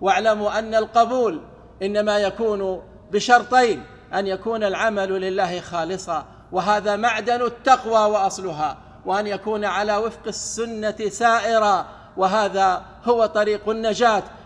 واعلموا أن القبول إنما يكون بشرطين أن يكون العمل لله خالصا وهذا معدن التقوى وأصلها وأن يكون على وفق السنة سائرا وهذا هو طريق النجاة